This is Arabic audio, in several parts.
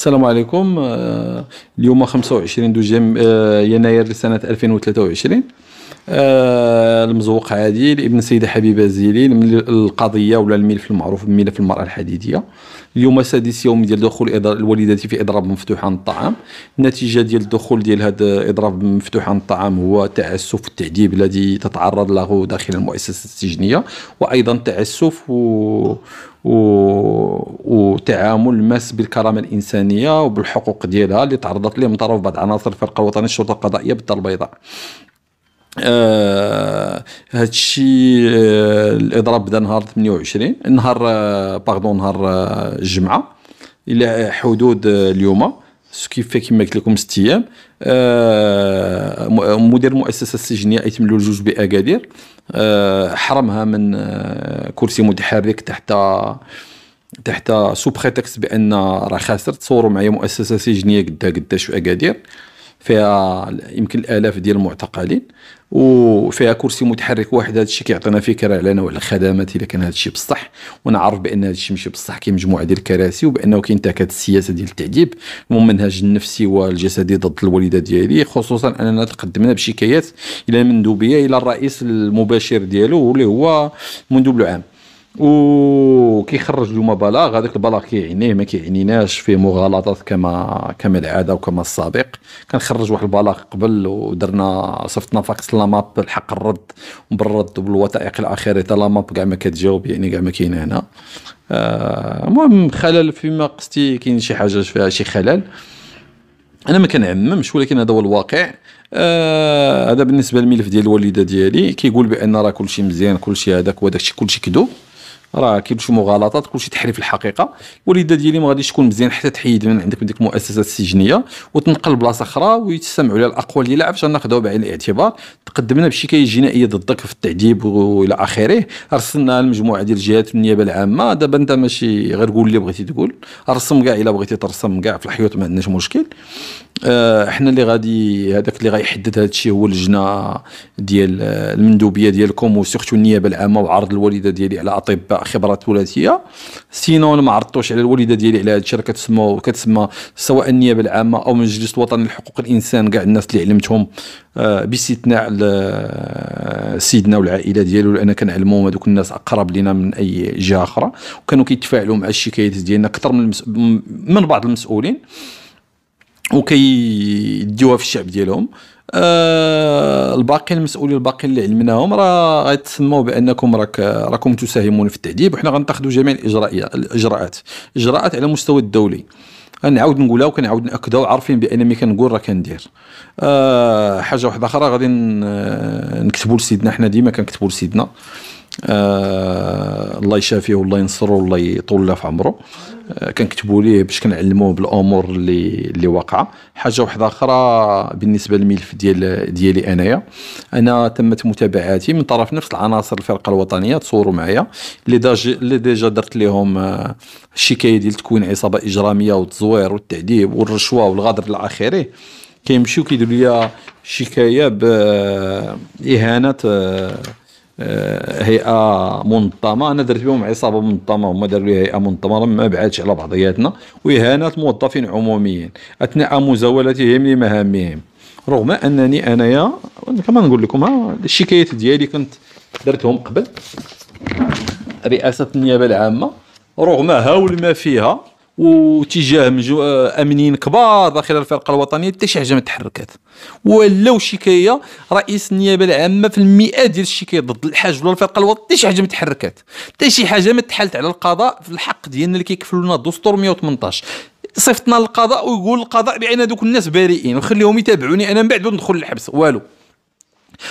السلام عليكم آه، اليوم 25 دجم آه، يناير لسنة 2023 آه، المزوق عادي لابن السيده حبيبه زيلي القضيه ولا الملف المعروف بملف المراه الحديديه اليوم سادس يوم ديال دخول الوالدات في اضراب مفتوح عن الطعام النتيجه ديال الدخول ديال هذا اضراب مفتوح عن الطعام هو تعسف التعذيب الذي تتعرض له داخل المؤسسه السجنيه وايضا تعسف و و... وتعامل ماس بالكرامه الانسانيه وبالحقوق ديالها اللي تعرضت لهم من طرف بعض عناصر الفرقه الوطنيه الشرطه القضائيه بالدار البيضاء آه هادشي آه الاضراب بدا نهار 28 نهار آه باردون نهار آه الجمعه الى حدود آه اليوم في كيما قلت لكم ست ايام آه مدير المؤسسه السجنيه ايتم الجوج باكادير آه حرمها من آه كرسي متحرك تحت تحت سو بريتكست بان راه خاسر تصوروا معايا مؤسسه سجنيه قدا قداش في اكادير فيها يمكن الالاف ديال المعتقلين وفيها كرسي متحرك واحد هذا الشيء كيعطينا فكره على نوع الخدمات اذا كان هذا الشيء بصح ونعرف بان هذا الشيء ماشي بصح كاين مجموعه ديال الكراسي وبانه كاين تاكات السياسه ديال التعذيب المنهج النفسي والجسدي ضد الوالده ديالي خصوصا اننا تقدمنا بشكايات الى المندوبيه الى الرئيس المباشر ديالو اللي هو المندوب العام وكيخرج لهما بلاغ هذاك البلاغ كيعنيه ما كيعنيناش فيه مغالطات كما كما العاده وكما السابق كنخرج واحد البلاغ قبل ودرنا صفتنا فاكس لا ماب الحق الرد بالرد وبالوثائق الاخيره حتى لا ماب كاع ما كتجاوب يعني كاع ما كاين هنا آه، المهم آه خلل فيما قصتي كاين شي حاجه فيها شي خلل انا ما كنعممش ولكن هذا هو الواقع آه هذا بالنسبه للملف ديال الوالده ديالي كيقول بان راه كلشي مزيان كلشي هذاك وداكشي كلشي كذوب راه كاين شي مغالطات كلشي تحريف الحقيقه وليده ديالي ما غاديش تكون مزيان حتى تحيد من عندك من ديك المؤسسات السجنيه وتنقل لبلاصه اخرى ويتسمعوا لها الاقوال ديالها عفاش ناخذوها بعين الاعتبار تقدمنا بشكايه جنائيه ضدك في التعذيب والى اخره ارسلنا لمجموعه ديال الجهات النيابه العامه دابا انت ماشي غير قول اللي بغيتي تقول رسم كاع الا بغيتي ترسم كاع في الحيوط ما عندناش مشكل احنا آه، اللي غادي هذاك اللي غيحدد هذا الشيء هو اللجنه ديال آه، المندوبيه ديالكم وسيرتو النيابه العامه وعرض الوالده ديالي على اطباء خبرات ثلاثيه سينو انا ما عرضتوش على الوالده ديالي على هذا الشيء راه كتسمى كتسمى سواء النيابه العامه او المجلس الوطني لحقوق الانسان كاع الناس اللي علمتهم آه، باستثناء سيدنا والعائله ديالو لان كنعلمهم هذوك الناس اقرب لنا من اي جهه اخرى وكانوا كيتفاعلوا مع الشكايات ديالنا اكثر من المس... من بعض المسؤولين وكيديوها في الشعب ديالهم آه الباقي المسؤولين الباقيين اللي علمناهم راه غيتسموا بانكم راك راكم تساهمون في التعذيب وحنا غنتاخذوا جميع الاجراءات الاجراءات اجراءات على المستوى الدولي غنعاود نقولها وكنعاود ناكدها وعارفين بان ملي كنقول راه كندير آه حاجه واحده اخرى غادي نكتبوا لسيدنا حنا ديما كنكتبوا لسيدنا آه الله يشافيه والله ينصره والله يطول له في عمره آه كنكتبوا ليه باش كنعلموه بالامور اللي اللي واقعه حاجه واحده اخرى بالنسبه للملف ديال ديالي انايا انا تمت متابعاتي من طرف نفس العناصر الفرقه الوطنيه تصوروا معايا اللي داج اللي ديجا درت لهم آه الشكايه ديال تكوين عصابه اجراميه والتزوير والتعذيب والرشوه والغدر الى اخره كيمشيو كيديروا ليا شكايه باهانه آه، آه، هيئه منظمه انا درت بهم عصابه منظمه هما داروا لي هيئه منظمه ما بعدش على بعضياتنا واهانه موظفين عموميين اثناء مزاولتهم لمهامهم رغم انني انايا كما نقول لكم الشكايات ديالي كنت درتهم قبل رئاسه النيابه العامه رغم هول ما فيها واتجاه مجو... آه، امنيين كبار داخل الفرقه الوطنيه حتى شي حاجه ما تحركات ولاو شكايه رئيس النيابه العامه في المئات ديال الشكايات ضد الحاج ولا الفرقه الوطنيه حتى شي حاجه ما تحركات حتى شي حاجه ما تحلت على القضاء في الحق ديالنا اللي كيكفلوا لنا الدستور 118 صيفطنا للقضاء ويقول القضاء بان دوك الناس بريئين وخليهم يتابعوني انا من بعد ندخل للحبس والو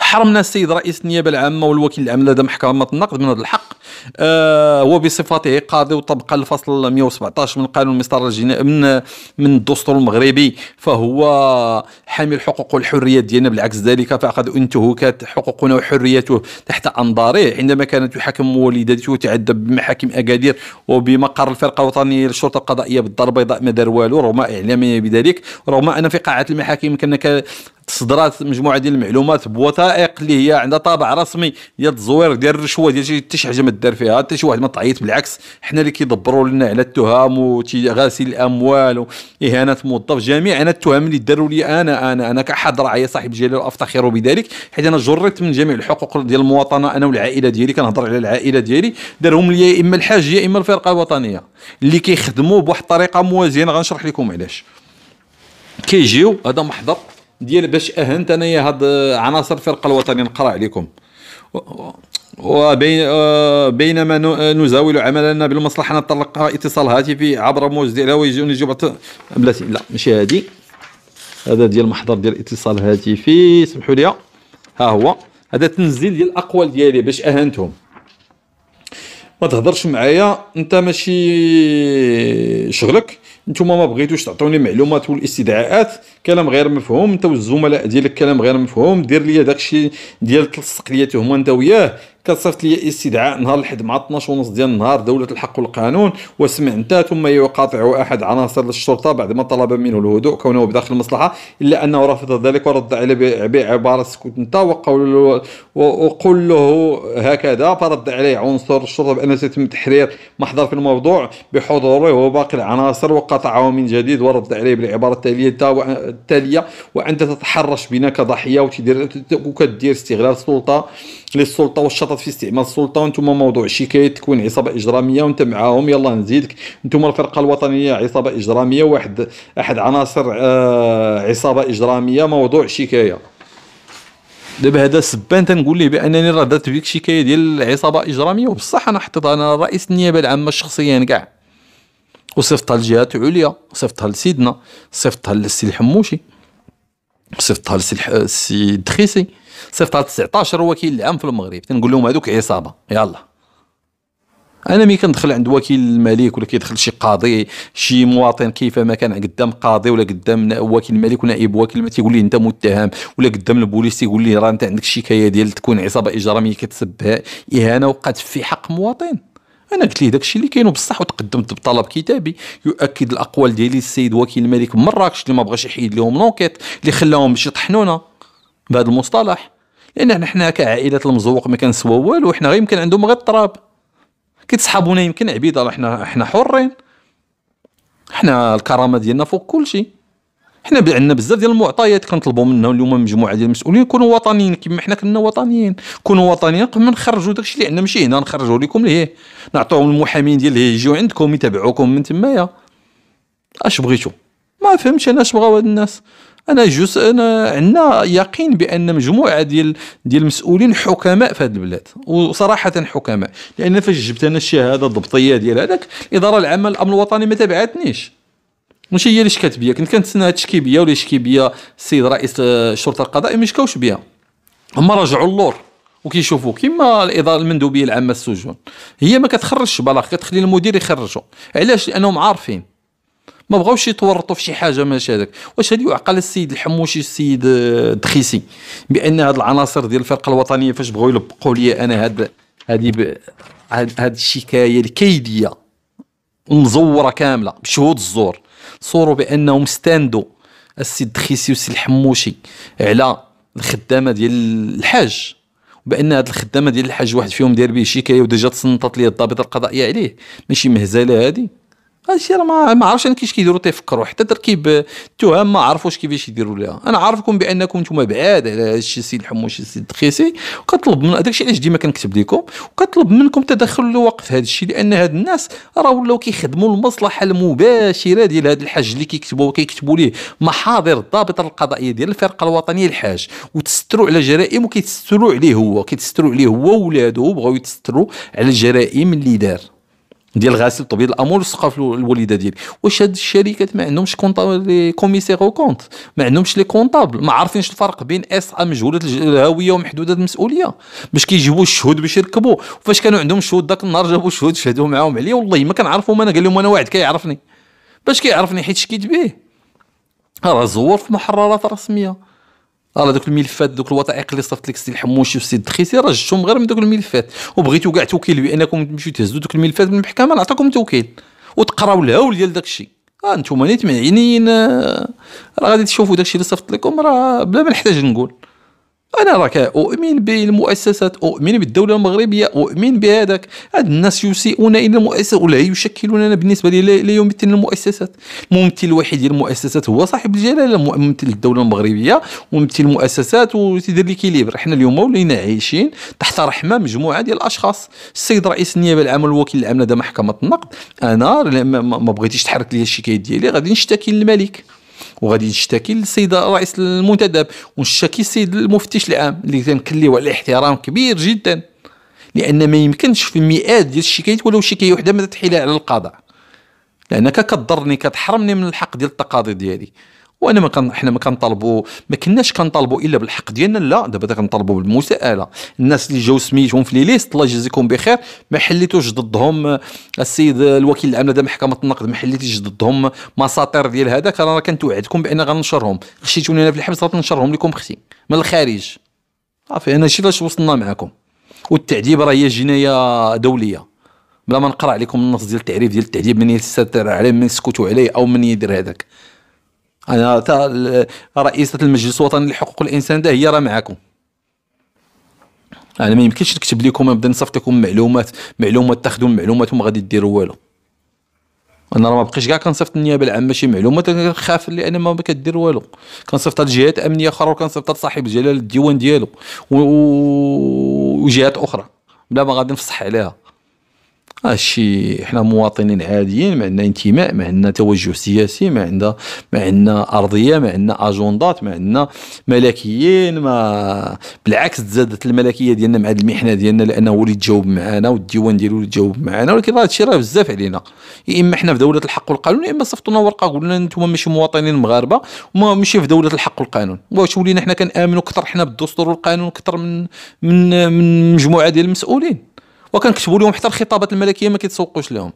حرمنا السيد رئيس النيابه العامه والوكيل العام لدى محكمه النقد من هذا الحق آه، وبصفته قاضي وطبقا الفصل 117 من قانون المسطره الجنائي من من الدستور المغربي فهو حامي الحقوق والحريات ديالنا بالعكس ذلك فقد انتهكت حقوقنا وحريته تحت انظاره عندما كانت تحاكم والدته وتعذب بمحاكم اكادير وبمقر الفرقه الوطنيه للشرطه القضائيه بالدار البيضاء ما دار والو رغم اعلامه بذلك رغم ان في قاعه المحاكم كان تصدرات مجموعه ديال المعلومات بوثائق اللي هي عندها طابع رسمي ديال التزوير ديال الرشوه ديال حتى شي حاجه ما دار فيها حتى شي واحد ما تعيط بالعكس حنا اللي كيدبروا لنا على التهم وغاسل الاموال واهانه موظف جميع انا التهم اللي داروا لي انا انا انا كاحد راعي صاحب الجلاله افتخر بذلك حيت انا جريت من جميع الحقوق ديال المواطنه انا والعائله ديالي كنهضر على العائله ديالي دارهم لي يا اما الحاج يا اما الفرقه الوطنيه اللي كيخدموا بواحد الطريقه موازيه غنشرح لكم علاش كيجيو هذا محضر ديال باش اهنت انايا هاد عناصر الفرقه الوطنيه نقرا عليكم وبين آه، بينما آه، نزاول عملنا بالمصلحه نطلق اتصال هاتفي عبر موز ديالها ويجوني جبعه بلاتي لا ماشي هادي هذا ديال محضر ديال اتصال هاتفي سمحوا لي ها هو هذا تنزيل ديال الاقوال ديالي باش اهنتهم ما تهضرش معايا انت ماشي شغلك نتوما ما بغيتوش تعطوني معلومات والاستدعاءات كلام غير مفهوم انت والزملاء ديالك كلام غير مفهوم دير ليا داكشي ديال تلصق ليا تهما انت وياه كتصيفط لي استدعاء نهار الحد مع 12 ونص ديال النهار دوله الحق والقانون وسمع انت ثم يقاطع احد عناصر الشرطه بعدما طلب منه الهدوء كونه بداخل المصلحه الا انه رفض ذلك ورد عليه بعباره اسكت انت وقول له وقل له هكذا فرد عليه عنصر الشرطه بانه سيتم تحرير محضر في الموضوع بحضوره وباقي العناصر وقطعه من جديد ورد عليه بالعباره التاليه التاليه وانت تتحرش بنا كضحيه وتدير وكدير استغلال السلطه للسلطه والشرطه نشطت في استعمال السلطه وانتم موضوع شكايه تكوين عصابه اجراميه وانت معاهم يلا نزيدك انتم الفرقه الوطنيه عصابه اجراميه واحد احد عناصر آه عصابه اجراميه موضوع شكايه دابا هذا سبان تنقول ليه بانني راه درت فيك شكايه ديال العصابه اجراميه وبصح انا حطيتها انا رئيس النيابه العامه شخصيا كاع وصيفطها للجهات عليا صيفطها لسيدنا صيفطها للسي الحموشي صيفطها للسي السي دخيسي صيفطها 19 وكيل العام في المغرب تنقول لهم هذوك عصابه يلا انا ملي كندخل عند وكيل الملك ولا كيدخل شي قاضي شي مواطن كيف ما كان قدام قاضي ولا قدام وكيل الملك ونائب وكيل تيقول لي انت متهم ولا قدام البوليس تيقول لي راه انت عندك شكايه ديال تكون عصابه اجراميه كتسبها اهانه وقعت في حق مواطن انا قلت ليه داكشي اللي كاين بصح وتقدمت بطلب كتابي يؤكد الاقوال ديالي السيد وكيل الملك مراكش اللي ما بغاش يحيد لهم لونكيت اللي خلاهم شي طحنونه بهذا المصطلح لان يعني حنا كعائله المزوق ما كنسوا والو حنا غير يمكن عندهم غير التراب كيتصحابونا يمكن عبيد راه حنا حنا حرين حنا الكرامه ديالنا فوق كل شيء حنا عندنا بزاف ديال المعطيات كنطلبوا منهم اليوم مجموعه ديال المسؤولين يكونوا وطنيين كما حنا كنا وطنيين كونوا وطنيين قبل ما نخرجوا داكشي اللي عندنا ماشي هنا نخرجوا لكم ليه نعطيهم المحامين ديال اللي يجيو عندكم يتابعوكم من تمايا اش بغيتو ما فهمتش انا اش بغاو هاد الناس انا جزء انا عندنا يقين بان مجموعه ديال ديال المسؤولين حكماء في هذه البلاد وصراحه حكماء لان فاش جبت انا الشهاده الضبطيه ديال هذاك الاداره العامه للامن الوطني ما تبعتنيش ماشي هي اللي شكات بيا كنت كنتسنى بيا ولا شكي بيا السيد رئيس الشرطه القضائيه ما شكاوش بيا هما رجعوا اللور وكيشوفوا كما الاداره المندوبيه العامه السجون هي ما كتخرجش بلاغ كتخلي المدير يخرجوا علاش لانهم عارفين ما بغاوش يتورطوا في شي حاجه ماشي هذاك واش هذه يعقل السيد الحموشي السيد آه، دخيسي بان هاد العناصر ديال الفرقه الوطنيه فاش بغاو يلبقوا لي انا هاد هذه هاد الشكايه الكيديه مزوره كامله بشهود الزور صوروا بانهم استاندوا السيد دخيسي والسيد الحموشي على الخدامه ديال الحاج بان هاد الخدامه ديال الحاج واحد فيهم داير به شكايه وديجا تصنطت ليه الضابطه القضائيه عليه ماشي مهزله هذه هادشي راه ما ما انا كيفاش كيديروا تيفكروا حتى تركيب التهم ما عرفوش كيفاش يديروا لها انا عارفكم بانكم نتوما بعاد على هادشي السيد الحمو وشي السيد الدخيسي وكطلب من داكشي علاش ديما كنكتب ليكم وكطلب منكم تدخل لوقف هادشي هذا الشيء لان هاد الناس راه ولاو كيخدموا المصلحه المباشره ديال هذا الحاج اللي كيكتبوا وكيكتبوا ليه محاضر الضابط القضائيه ديال الفرقه الوطنيه الحاج وتستروا على جرائم وكيتستروا عليه هو كيتستروا عليه هو وولاده بغاو يتستروا على الجرائم اللي دار ديال غاسل طبيب الامور والثقه في ديالي واش هاد الشركات ما عندهمش لي كوميسير او كونت ما عندهمش لي كونطابل ما عارفينش الفرق بين اس ا مجهوله الهويه ومحدوده المسؤوليه باش كيجيبوا الشهود باش يركبوا فاش كانوا عندهم شهود داك النهار جابوا الشهود شهدوا معاهم عليا والله ما كنعرفهم انا قال لهم انا واحد كيعرفني باش كيعرفني حيت شكيت به راه زور في محررات رسميه راه دوك الملفات دوك الوثائق اللي صيفط لك السي الحموشي والسيد الدخيسي راه جبتهم غير من دوك الملفات وبغيتو كاع توكيل بانكم تمشيو تهزوا دوك الملفات من المحكمه نعطيكم توكيل وتقراو الهول ديال داك الشيء اه نتوما نيت معينين آه، راه غادي تشوفوا داك الشيء اللي صيفط لكم راه بلا ما نحتاج نقول انا راك اؤمن بالمؤسسات اؤمن بالدوله المغربيه اؤمن بهذاك هاد الناس يسيئون الى المؤسسات ولا يشكلوننا بالنسبه لي لا يمثل المؤسسات الممثل الوحيد ديال المؤسسات هو صاحب الجلاله ممثل الدوله المغربيه وممثل المؤسسات وتيدير لي كيليبر حنا اليوم ولينا عايشين تحت رحمه مجموعه ديال الاشخاص السيد رئيس النيابه العامه والوكيل العام لدى محكمه النقد انا ما بغيتيش تحرك لي الشكايه ديالي غادي نشتكي للملك وغادي نشتكي للسيد رئيس المنتدب ونشتكي السيد المفتش العام اللي تنكليو على احترام كبير جدا لان ما يمكنش في مئات ديال الشكايات ولو شكايه وحده ما تحيلها على القضاء لانك كتضرني كتحرمني من الحق ديال التقاضي ديالي وانا ما كان حنا ما كنطالبوا ما كناش كنطالبوا الا بالحق ديالنا لا دابا كنطالبوا بالمساءله الناس اللي جاو سميتهم في لي ليست الله يجازيكم بخير ما حليتوش ضدهم السيد الوكيل العام لدى محكمه النقد ما حليتيش ضدهم مساطير ديال هذاك انا راه كنتوعدكم بان غنشرهم خشيتوني انا في الحبس غنشرهم لكم اختي من الخارج صافي انا شي لاش وصلنا معكم والتعذيب راه هي جنايه دوليه بلا ما نقرا عليكم النص ديال التعريف ديال التعذيب من يستر عليه من يسكتوا عليه او من يدير هذاك انا تا رئيسه المجلس الوطني لحقوق الانسان ده هي راه معاكم انا ما يمكنش نكتب لكم نبدا نصيفط لكم معلومات معلومات تاخذوا معلومات وما غادي ديروا والو انا راه ما بقيتش كاع كنصيفط النيابه العامه شي معلومات كنخاف لان ما كدير والو كنصيفطها لجهات امنيه اخرى وكنصيفطها لصاحب الجلاله الديوان ديالو وجهات اخرى بلا ما غادي نفصح عليها هادشي حنا مواطنين عاديين ما عندنا انتماء ما عندنا توجه سياسي ما عندنا ما عندنا ارضيه ما عندنا اجندات ما عندنا ملكيين ما بالعكس تزادت الملكيه ديالنا مع المحنه ديالنا لانه هو اللي تجاوب معنا والديوان ديالو اللي تجاوب معنا ولكن راه هادشي راه بزاف علينا يا اما حنا في دوله الحق والقانون يا اما صفطونا ورقه قلنا انتم ماشي مواطنين مغاربه وما ماشي في دوله الحق والقانون واش ولينا حنا كنامنوا كثر حنا بالدستور والقانون كثر من من من مجموعه ديال المسؤولين وكنكتبوا لهم حتى الخطابات الملكيه ما كيتسوقوش لهم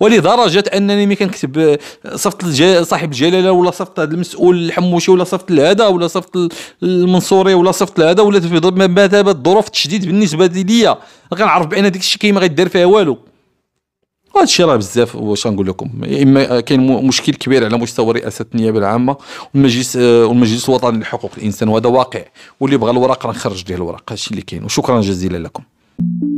ولدرجه انني ملي كنكتب آه، صفت صاحب الجلاله ولا صفت هذا المسؤول الحموشي ولا صفت هذا ولا صفت المنصوري ولا صفت هذا ولا في مثابه الظروف التشديد بالنسبه ليا كنعرف بان ديك الشيء ما غيدير فيها والو هذا الشيء راه بزاف واش نقول لكم اما كاين مشكل كبير على مستوى رئاسه النيابه العامه والمجلس آه، والمجلس الوطني لحقوق الانسان وهذا واقع واللي بغى الورق راه نخرج ليه الورق هذا الشيء اللي كاين وشكرا جزيلا لكم